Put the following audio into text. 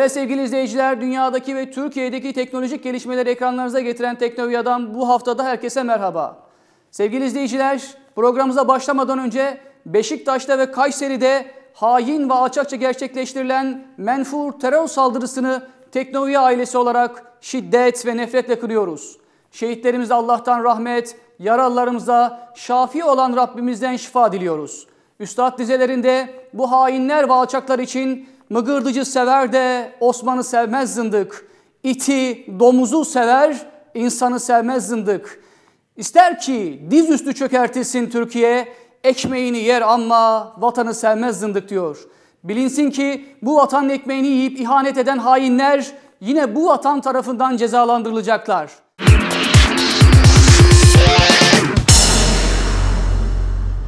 Evet sevgili izleyiciler, dünyadaki ve Türkiye'deki teknolojik gelişmeleri ekranlarınıza getiren Teknoviya'dan bu haftada herkese merhaba. Sevgili izleyiciler, programımıza başlamadan önce Beşiktaş'ta ve Kayseri'de hain ve alçakça gerçekleştirilen menfur terör saldırısını Teknoviya ailesi olarak şiddet ve nefretle kırıyoruz. Şehitlerimize Allah'tan rahmet, yaralarımıza şafi olan Rabbimizden şifa diliyoruz. Üstad dizelerinde bu hainler ve alçaklar için Mıgırdıcı sever de Osman'ı sevmez zındık. İti, domuzu sever, insanı sevmez zındık. İster ki diz üstü çökertilsin Türkiye, ekmeğini yer ama vatanı sevmez zındık diyor. Bilinsin ki bu vatan ekmeğini yiyip ihanet eden hainler yine bu vatan tarafından cezalandırılacaklar.